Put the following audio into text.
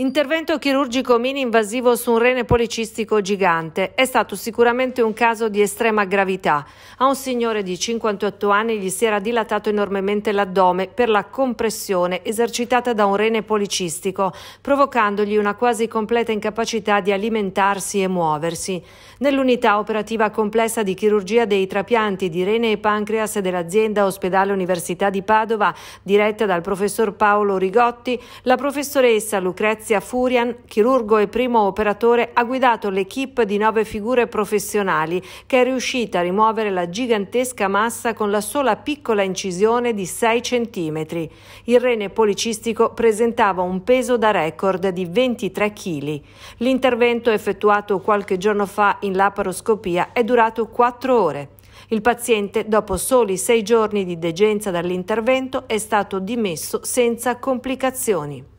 Intervento chirurgico mini-invasivo su un rene policistico gigante. È stato sicuramente un caso di estrema gravità. A un signore di 58 anni gli si era dilatato enormemente l'addome per la compressione esercitata da un rene policistico, provocandogli una quasi completa incapacità di alimentarsi e muoversi. Nell'unità operativa complessa di chirurgia dei trapianti di rene e pancreas dell'azienda Ospedale Università di Padova, diretta dal professor Paolo Rigotti, la professoressa Lucrezia Grazia Furian, chirurgo e primo operatore, ha guidato l'equipe di nove figure professionali che è riuscita a rimuovere la gigantesca massa con la sola piccola incisione di 6 cm. Il rene policistico presentava un peso da record di 23 kg. L'intervento effettuato qualche giorno fa in laparoscopia è durato 4 ore. Il paziente, dopo soli sei giorni di degenza dall'intervento, è stato dimesso senza complicazioni.